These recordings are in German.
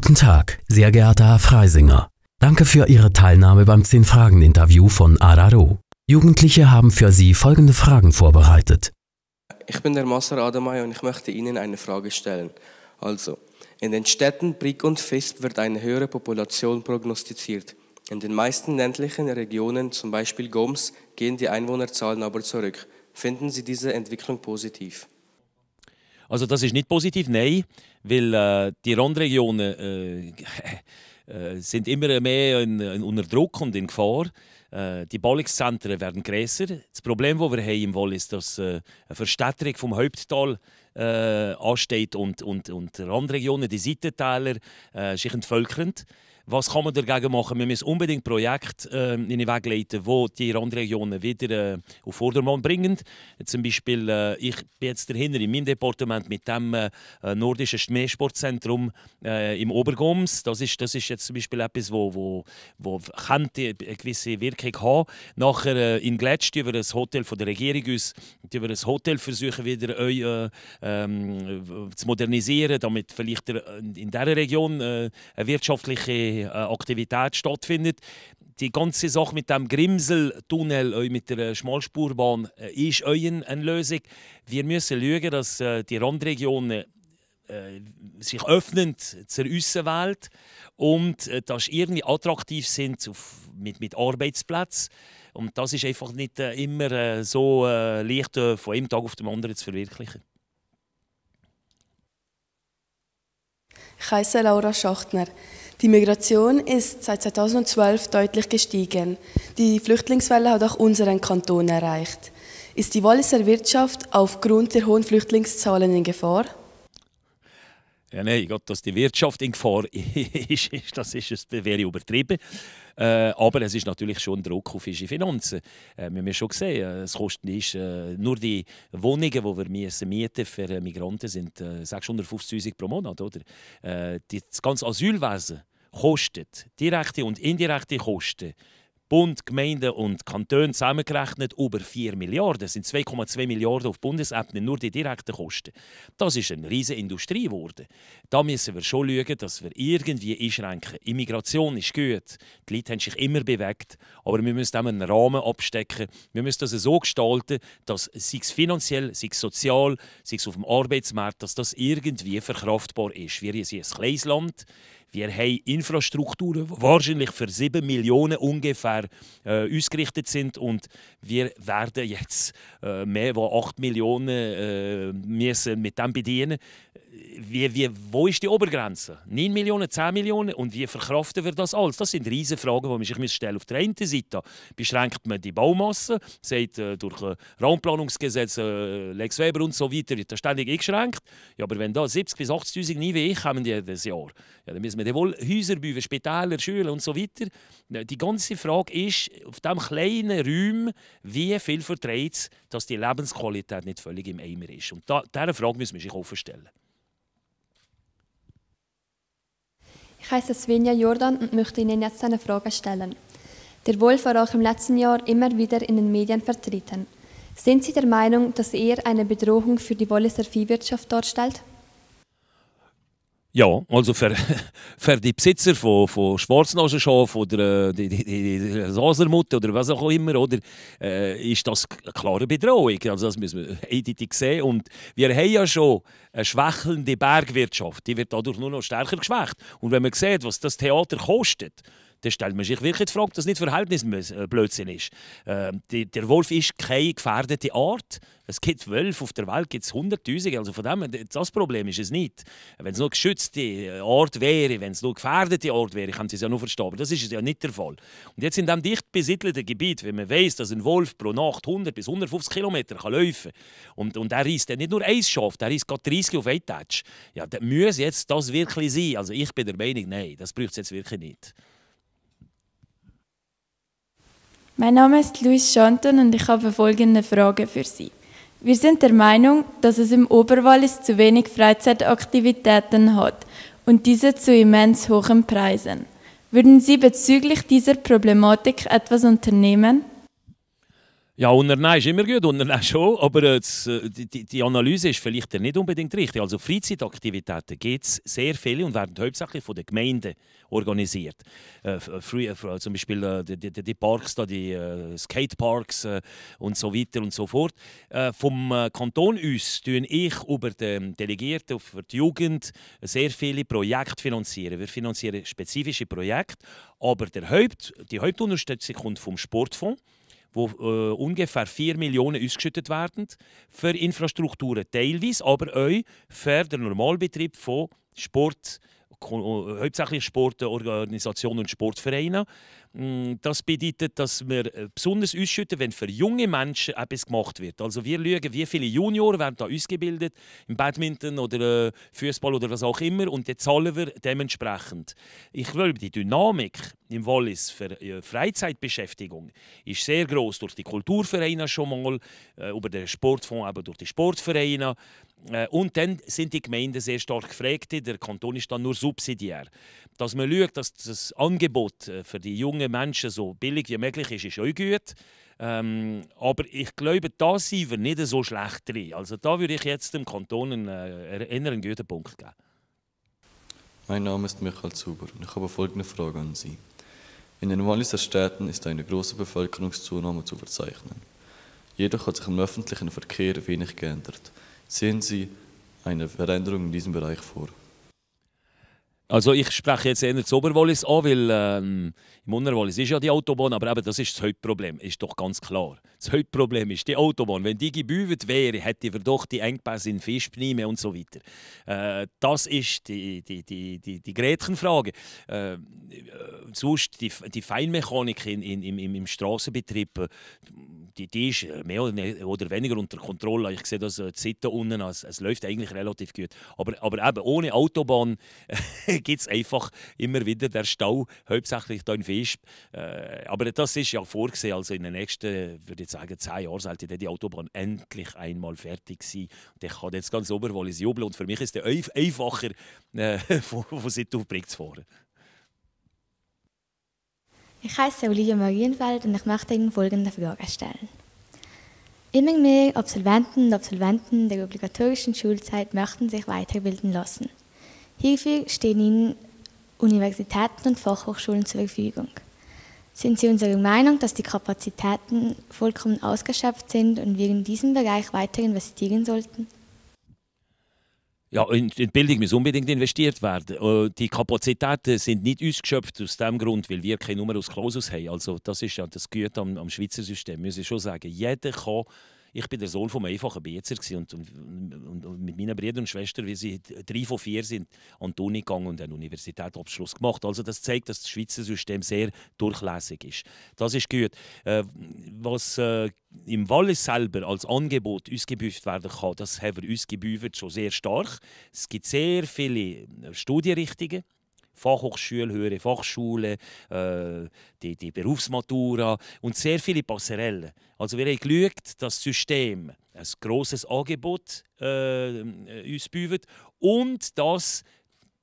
Guten Tag, sehr geehrter Herr Freisinger. Danke für Ihre Teilnahme beim 10-Fragen-Interview von Araro. Jugendliche haben für Sie folgende Fragen vorbereitet. Ich bin der Masser Adamay und ich möchte Ihnen eine Frage stellen. Also, in den Städten Brig und Visp wird eine höhere Population prognostiziert. In den meisten ländlichen Regionen, zum Beispiel Goms, gehen die Einwohnerzahlen aber zurück. Finden Sie diese Entwicklung positiv? Also das ist nicht positiv, nein, weil äh, die Randregionen äh, äh, sind immer mehr in, in, unter Druck und in Gefahr. Äh, die Ballungszentren werden größer. Das Problem, das wir haben im Wall ist, dass äh, eine Verstädterung vom Haupttal äh, ansteht und, und, und Randregionen, die Seitentäler, sich entvölkernd. Was kann man dagegen machen? Wir müssen unbedingt Projekte äh, in den Weg leiten, die die Randregionen wieder äh, auf Vordermann bringen. Zum Beispiel, äh, ich bin jetzt dahinter in meinem Departement mit dem äh, äh nordischen Schneesportzentrum äh, im Obergoms. Das ist, das ist jetzt zum Beispiel etwas, wo, wo, wo könnte eine gewisse Wirkung haben. Nachher äh, in Gletsch über das Hotel von der Regierung uns über das Hotel versuchen wieder euch, ähm, zu modernisieren, damit vielleicht in dieser Region eine wirtschaftliche äh, Aktivität stattfindet. Die ganze Sache mit dem Grimsel-Tunnel, äh, mit der Schmalspurbahn, äh, ist eine Lösung. Wir müssen schauen, dass die Randregionen sich öffnen zur Außenwelt und dass sie irgendwie attraktiv sind mit, mit Arbeitsplätzen. Und das ist einfach nicht immer so leicht, von einem Tag auf den anderen zu verwirklichen. Ich heiße Laura Schachtner. Die Migration ist seit 2012 deutlich gestiegen. Die Flüchtlingswelle hat auch unseren Kanton erreicht. Ist die Walliser Wirtschaft aufgrund der hohen Flüchtlingszahlen in Gefahr? Ja, nein, Gott, dass die Wirtschaft in Gefahr ist, ist das ist, wäre übertrieben. Äh, aber es ist natürlich schon ein Druck auf unsere Finanzen. Äh, wir haben schon gesehen, äh, es kostet äh, nur die Wohnungen, die wir müssen mieten für äh, Migranten sind äh, 650.000 pro Monat. Oder? Äh, das ganze Asylwesen kostet, direkte und indirekte Kosten, Bund, Gemeinden und Kantone zusammengerechnet über 4 Milliarden. Das sind 2,2 Milliarden auf Bundesebene, nur die direkten Kosten. Das ist eine riesige Industrie geworden. Da müssen wir schon schauen, dass wir irgendwie einschränken. Immigration ist gut. Die Leute haben sich immer bewegt. Aber wir müssen einen Rahmen abstecken. Wir müssen das so gestalten, dass sei es finanziell, sei es sozial, sei es auf dem Arbeitsmarkt, dass das irgendwie verkraftbar ist. Wir sind ein kleines Land. Wir haben Infrastrukturen, die wahrscheinlich für 7 Millionen ungefähr äh, ausgerichtet sind und wir werden jetzt äh, mehr als 8 Millionen äh, müssen mit dem bedienen. Wie, wie, wo ist die Obergrenze? 9 Millionen, 10 Millionen und wie verkraften wir das alles? Das sind riesige Fragen, die man sich stellen muss. Auf der einen Seite beschränkt man die Baumasse, sagt äh, durch äh, Raumplanungsgesetz, äh, Lex Weber und so weiter, wird ständig eingeschränkt. Ja, aber wenn da 70 bis 80.000 Einwege kommen jedes Jahr, ja, dann müssen man wohl Häuser bauen, Spitäler, Schulen und so weiter. Die ganze Frage ist, auf diesem kleinen Raum, wie viel verträgt es, dass die Lebensqualität nicht völlig im Eimer ist. Und diese Frage müssen wir sich offen stellen. Ich heiße Svenja Jordan und möchte Ihnen jetzt eine Frage stellen. Der Wolf war auch im letzten Jahr immer wieder in den Medien vertreten. Sind Sie der Meinung, dass er eine Bedrohung für die Walliser Viehwirtschaft darstellt? Ja, also für, für die Besitzer von, von Schwarznasenschaf oder äh, die, die, die Sasermutter oder was auch immer, oder, äh, ist das eine klare Bedrohung. Also das müssen wir eindeutig sehen. Und wir haben ja schon eine schwächelnde Bergwirtschaft. Die wird dadurch nur noch stärker geschwächt. Und wenn man sieht, was das Theater kostet, dann stellt man sich wirklich die Frage, dass das nicht Verhältnisblödsinn äh, ist. Äh, die, der Wolf ist keine gefährdete Art. Es gibt Wölfe auf der Welt, gibt es Hunderttausende. Also von dem, das Problem ist es nicht. Wenn es nur geschützte Art äh, wäre, wenn es nur gefährdete Art wäre, kann sie es ja nur verstorben. das ist es ja nicht der Fall. Und jetzt in diesem dicht besiedelten Gebiet, wenn man weiß, dass ein Wolf pro Nacht 100 bis 150 Kilometer kann laufen kann und, und er reist nicht nur ein Schaf, der reist gerade 30 auf einen Touch. Ja, dann muss jetzt das wirklich sein. Also ich bin der Meinung, nein, das braucht es jetzt wirklich nicht. Mein Name ist Luis Schanton und ich habe folgende Frage für Sie. Wir sind der Meinung, dass es im Oberwallis zu wenig Freizeitaktivitäten hat und diese zu immens hohen Preisen. Würden Sie bezüglich dieser Problematik etwas unternehmen? Ja, unternehmen ist immer gut, unternehmen schon, aber äh, äh die, die, Analyse ist vielleicht nicht unbedingt richtig. Also Freizeitaktivitäten gibt es sehr viele und werden hauptsächlich von den Gemeinden organisiert. Äh, äh free, zum Beispiel äh, die, die, Parks, da, die äh, Skateparks und so weiter und so fort. vom Kanton aus tun ich über den Delegierten auf die Jugend sehr viele Projekte finanzieren. Wir finanzieren spezifische Projekte, aber der Haupt, die Hauptunterstützung kommt vom Sportfonds wo äh, ungefähr 4 Millionen ausgeschüttet werden für Infrastrukturen teilweise, aber auch für den Normalbetrieb von Sport. Oh, hauptsächlich Sportorganisationen und Sportvereine. Mm, das bedeutet, dass wir äh, besonders ausschütten, wenn für junge Menschen etwas gemacht wird. Also wir schauen, wie viele Junioren werden da ausgebildet, im Badminton oder äh, Fußball oder was auch immer, und dann zahlen wir dementsprechend. Ich glaube, die Dynamik im Wallis für äh, Freizeitbeschäftigung ist sehr groß durch die Kulturvereine schon mal, über den Sportfonds, aber durch die Sportvereine. Äh, und dann sind die Gemeinden sehr stark gefragt. Der Kanton ist dann nur subsidiär. Dass man schaut, dass das Angebot äh, für die jungen Menschen so billig wie möglich ist, ist auch gut. Ähm, aber ich glaube, da sind wir nicht so schlecht drin. Also da würde ich jetzt dem Kanton einen, äh, einen guten Punkt geben. Mein Name ist Michael Zuber und ich habe folgende Frage an Sie. In den Walliser Städten ist eine große Bevölkerungszunahme zu verzeichnen. Jedoch hat sich im öffentlichen Verkehr wenig geändert. Sehen Sie eine Veränderung in diesem Bereich vor? Also ich spreche jetzt eher das Oberwallis an, weil ähm, im Unterwallis ist ja die Autobahn, aber eben das ist das Hauptproblem, ist doch ganz klar. Das Hauptproblem ist die Autobahn. Wenn die gebügelt wäre, hätte die Engpässe in Fischpneime und so weiter. Äh, das ist die, die, die, die, die Gretchenfrage. Äh, äh sonst die, die Feinmechanik in, in, im, im Straßenbetrieb äh, die, die ist äh, mehr oder weniger unter Kontrolle. Ich sehe das äh, die Seite unten, es, es läuft eigentlich relativ gut. Aber, aber eben, ohne Autobahn gibt es einfach immer wieder den Stau, hauptsächlich hier in Fischb. Äh, aber das ist ja vorgesehen, also in den nächsten, würde ich sagen, zehn Jahren sollte die Autobahn endlich einmal fertig sein. Und ich kann jetzt ganz Oberwallis jubeln und für mich ist es einfacher, äh, von, von Sittow zu fahren. Ich heiße Olivia Marienfeld und ich möchte Ihnen folgende Frage stellen. Immer mehr Absolventen und Absolventen der obligatorischen Schulzeit möchten sich weiterbilden lassen. Hierfür stehen Ihnen Universitäten und Fachhochschulen zur Verfügung. Sind Sie unserer Meinung, dass die Kapazitäten vollkommen ausgeschöpft sind und wir in diesem Bereich weiter investieren sollten? Ja, in die Bildung muss unbedingt investiert werden. Äh, die Kapazitäten sind nicht ausgeschöpft aus dem Grund, weil wir keine Nummer aus Clausus haben. Also das ist ja das Gute am, am Schweizer System, muss ich schon sagen. Jeder kann ich bin der Sohn vom einfachen Bezer und, und, und, mit meinen Brüdern und Schwestern, wie sie drei von vier sind, an die Uni gegangen und einen Universitätsabschluss gemacht. Also das zeigt, dass das Schweizer System sehr durchlässig ist. Das ist gut. Äh, was äh, im Wallis selber als Angebot uns werden kann, das haben wir uns schon sehr stark. Es gibt sehr viele äh, Studienrichtungen. Fachhochschule, höhere Fachschule, äh, die, die Berufsmatura und sehr viele Passerellen. Also wir haben geschaut, das System ein grosses Angebot äh, uns bietet und dass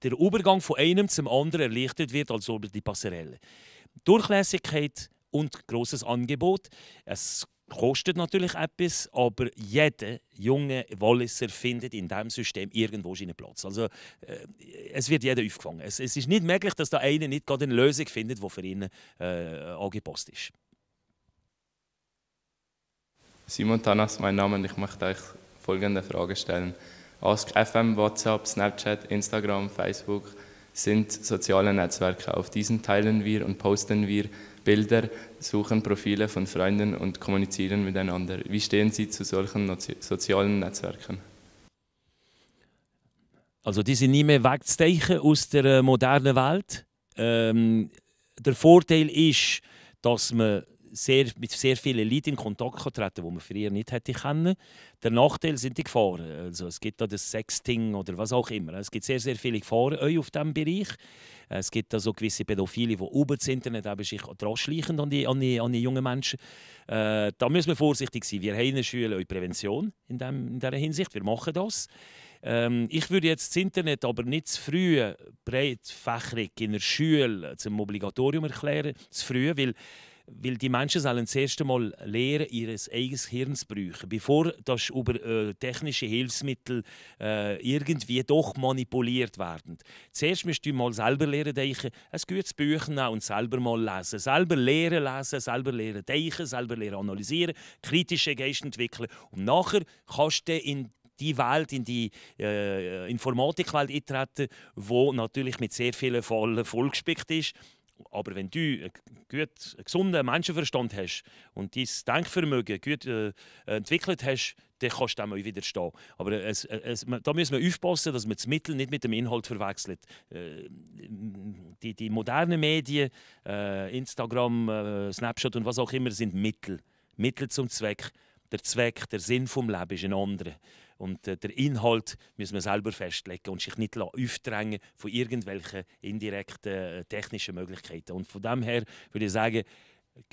der Übergang von einem zum anderen erleichtert wird, also über die Passerelle. Durchlässigkeit und großes Angebot, ein kostet natürlich etwas, aber jeder junge Walliser findet in diesem System irgendwo seinen Platz. Also, äh, es wird jeder aufgefangen. Es, es, ist nicht möglich, dass da einer nicht gerade eine Lösung findet, die für ihn äh, angepasst ist. Simon Tanas, mein Name und ich möchte euch folgende Frage stellen. Ask FM, WhatsApp, Snapchat, Instagram, Facebook sind soziale Netzwerke. Auf diesen teilen wir und posten wir Bilder, suchen Profile von Freunden und kommunizieren miteinander. Wie stehen Sie zu solchen sozialen Netzwerken? Also die sind nicht mehr wegzusteichen aus der äh, modernen Welt. Ähm, der Vorteil ist, dass man sehr, mit sehr vielen Leuten in Kontakt treten die man früher nicht hätte kennen. Der Nachteil sind die Gefahren. Also es gibt da das Sexting oder was auch immer. Es gibt sehr, sehr viele Gefahren auch auf diesem Bereich. Es gibt da so gewisse Pädophile, die über das Internet sich dran schleichen an die, an die, an die jungen Menschen. Äh, da müssen wir vorsichtig sein. Wir haben in der Schule auch Prävention in, dem, in dieser Hinsicht. Wir machen das ähm, ich würde jetzt das Internet aber nicht zu früh breitfächrig in der Schule zum Obligatorium erklären, zu früh, weil weil die Menschen sollen das erste Mal lernen, ihr eigenes Hirn zu brauchen, bevor das über äh, technische Hilfsmittel äh, irgendwie doch manipuliert werden. Zuerst müsst ihr mal selber lernen denken, ein gutes Buch nehmen und selber mal lesen, selber lernen lesen, selber lernen denken, selber lernen analysieren, kritische Geist entwickeln und nachher kannst du in die Welt, in die äh, Informatikwelt eintreten, wo natürlich mit sehr vielen Fällen vollgespickt ist aber wenn du einen, guten, einen gesunden Menschenverstand hast und dein Denkvermögen gut äh, entwickelt hast, dann kannst du dem auch widerstehen. Aber es, es, da müssen wir aufpassen, dass man das Mittel nicht mit dem Inhalt verwechselt. Äh, die, die, modernen Medien, äh, Instagram, äh, Snapchat und was auch immer, sind Mittel. Mittel zum Zweck. Der Zweck, der Sinn vom Lebens ist ein anderer. Und äh, der Inhalt müssen wir selber festlegen und sich nicht aufdrängen von irgendwelchen indirekten äh, technischen Möglichkeiten. Und von dem her würde ich sagen,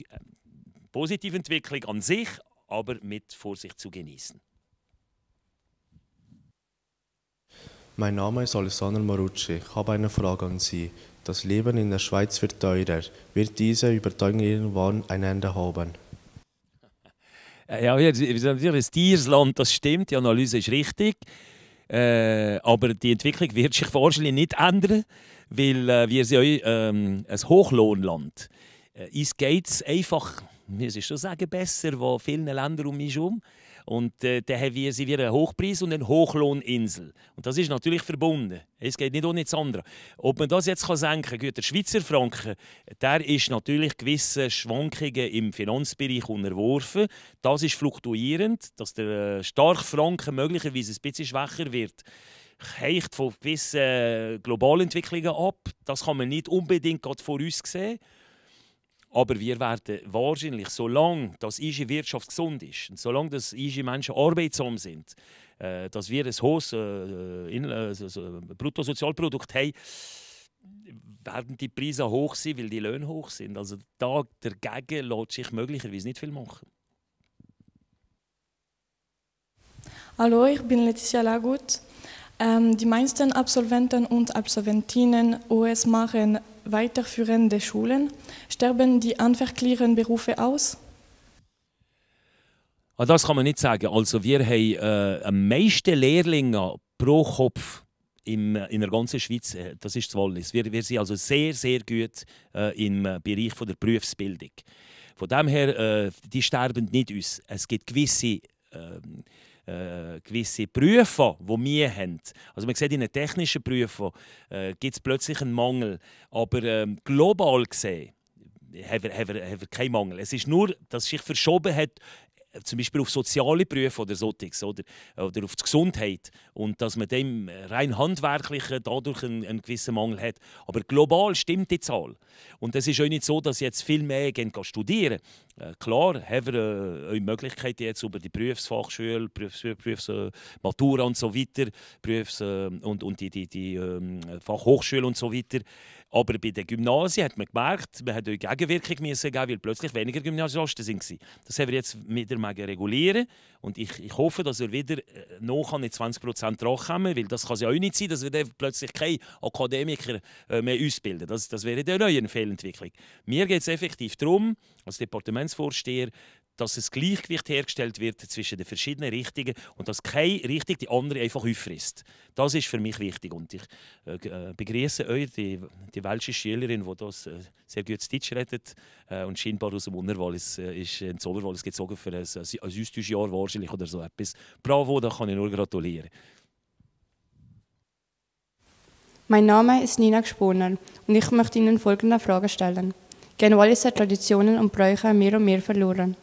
äh, positive Entwicklung an sich, aber mit Vorsicht zu genießen. Mein Name ist Alessandro Marucci. Ich habe eine Frage an Sie. Das Leben in der Schweiz wird teurer. Wird diese Überteuerung irgendwann ein Ende haben? ja, wie soll ich ein teures Land, das stimmt, die Analyse ist richtig. Äh, aber die Entwicklung wird sich wahrscheinlich nicht ändern, weil äh, wir sind ja ähm, ein Hochlohnland. Äh, uns geht es einfach, wir schon sagen, besser, wo vielen Ländern um mich herum. Ist und äh, dann haben wir, sind wir eine Hochpreis- und eine Hochlohninsel. Und das ist natürlich verbunden. Es geht nicht ohne nichts anderes. Ob man das jetzt senken kann, gut, der Schweizer Franken, der ist natürlich gewissen Schwankungen im Finanzbereich unterworfen. Das ist fluktuierend, dass der äh, starke Franken möglicherweise ein bisschen schwächer wird hängt von gewissen äh, globalen Entwicklungen ab. Das kann man nicht unbedingt gerade sehen. Aber wir werden wahrscheinlich, solange das unsere Wirtschaft gesund ist und solange dass unsere Menschen arbeitsam sind, äh, dass wir ein hohes äh, in, äh, äh Bruttosozialprodukt haben, werden die Preise hoch sein, weil die Löhne hoch sind. Also da dagegen lässt sich möglicherweise nicht viel machen. Hallo, ich bin Letizia Lagut. Ähm, die meisten Absolventen und Absolventinnen US machen weiterführende Schulen? Sterben die anverklärenden Berufe aus? Ah, das kann man nicht sagen. Also wir haben äh, am meisten Lehrlinge pro Kopf im, in der ganzen Schweiz, äh, das ist das Wallis. Wir, wir sind also sehr, sehr gut äh, im Bereich von der Berufsbildung. Von dem her, äh, die sterben nicht aus. Es gibt gewisse ähm, äh, gewisse Berufe, die wir haben. Also man sieht, in den technischen Berufen äh, gibt es plötzlich einen Mangel. Aber ähm, global gesehen haben wir, haben, wir, haben wir keinen Mangel. Es ist nur, dass es sich verschoben hat, äh, zum Beispiel auf soziale Berufe oder so oder, oder auf die Gesundheit. Und dass man dem rein handwerklich äh, dadurch einen, einen, gewissen Mangel hat. Aber global stimmt die Zahl. Und es ist auch nicht so, dass jetzt viel mehr gehen studieren äh, klar, haben wir äh, Möglichkeiten jetzt über die Berufsfachschule, Berufs, Berufs äh, Matura und so weiter, Berufs, äh, und, und die, die, die ähm, Fachhochschule und so weiter. Aber bei den Gymnasien hat man gemerkt, man hat eine Gegenwirkung geben, weil plötzlich weniger Gymnasiasten waren. Das haben wir jetzt wieder regulieren und ich, ich hoffe, dass wir wieder äh, noch an 20 Prozent rankommen, weil das kann ja auch nicht sein, dass wir dann plötzlich keine Akademiker mehr ausbilden. Das, das wäre eine neue Fehlentwicklung. Mir geht es effektiv darum, als Departementsvorsteher, dass ein Gleichgewicht hergestellt wird zwischen den verschiedenen Richtungen und dass keine Richtung die andere einfach auffrisst. Das ist für mich wichtig und ich äh, äh begrüße euch, die, die welsche Schülerin, die das äh, sehr gut Deutsch redet äh, und scheinbar aus dem Unterwallis äh, ist äh, in Zollernwallis gezogen für ein, ein, ein Austauschjahr wahrscheinlich oder so etwas. Bravo, da kann ich nur gratulieren. Mein Name ist Nina Gsporner und ich möchte Ihnen folgende Frage stellen gehen Walliser Traditionen und Bräuche mehr und mehr verloren.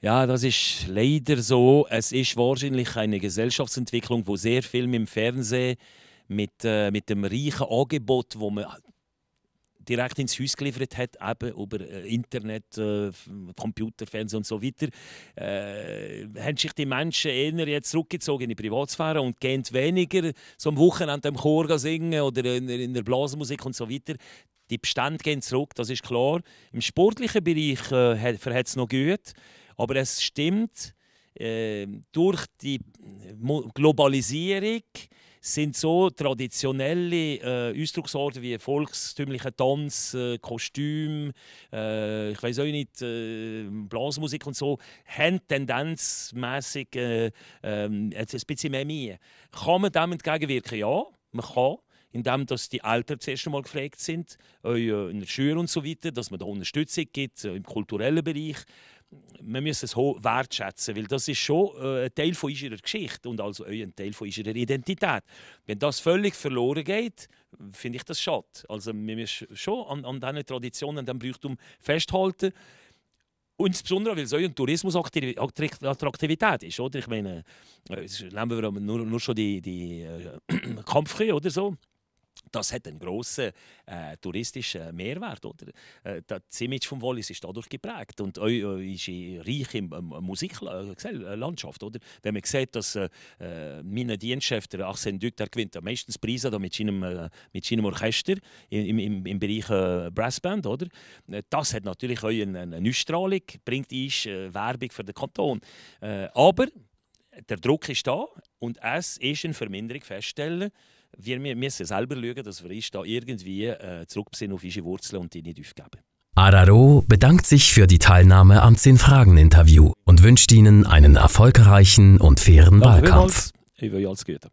Ja, das ist leider so. Es ist wahrscheinlich eine Gesellschaftsentwicklung, wo sehr viel mit dem Fernsehen, mit, äh, mit dem reichen Angebot, wo man direkt ins Haus geliefert hat, eben über äh, Internet, äh, Computer, Fernsehen und so weiter, äh, haben sich die Menschen eher jetzt zurückgezogen in die Privatsphäre und gehen weniger so am Wochenende am Chor singen oder in, in der Blasmusik und so weiter. Die Bestände gehen zurück, das ist klar. Im sportlichen Bereich äh, hat es noch gut, aber es stimmt, äh, durch die äh, Globalisierung sind so traditionelle äh, Ausdrucksorte wie volkstümlicher Tanz, äh, Kostüm, äh, ich weiß auch nicht, äh, Blasmusik und so, haben tendenzmäßig äh, ähm, ein bisschen mehr Mie. Kann man dem entgegenwirken? Ja, man kann indem dass die Eltern zuerst einmal gefragt sind, äh, in der Schule und so weiter, dass man da Unterstützung gibt äh, im kulturellen Bereich. Man muss es hoch wertschätzen, weil das ist schon äh, ein Teil von unserer Geschichte und also ein Teil von unserer Identität. Wenn das völlig verloren geht, finde ich das schade. Also wir müssen schon an, an diesen Traditionen, an diesem Brauchtum festhalten. Insbesondere, weil es auch eine Tourismusattraktivität ist. Oder? Ich meine, nehmen wir nur, nur schon die, die äh, Kampfkühe oder so. Das hat einen grossen äh, touristischen Mehrwert. Oder? Äh, das Image des Wallis ist dadurch geprägt und auch äh, ist reich in ähm, Musiklandschaft. Oder? Wenn man sieht, dass äh, äh, mein Dienstchef, der Arsène Duc, der gewinnt meistens meisten Preise mit seinem, äh, mit seinem Orchester im, im, im Bereich Brassband. Oder? Das hat natürlich auch eine, eine Ausstrahlung, bringt ist, Werbung für den Kanton. aber der Druck ist da und es ist eine Verminderung festzustellen wir müssen selber schauen, dass wir uns da irgendwie äh, zurückbesinnen auf unsere Wurzeln und die nicht aufgeben. Araro bedankt sich für die Teilnahme am 10-Fragen-Interview und wünscht Ihnen einen erfolgreichen und fairen Danke Wahlkampf. Ich will alles Gute.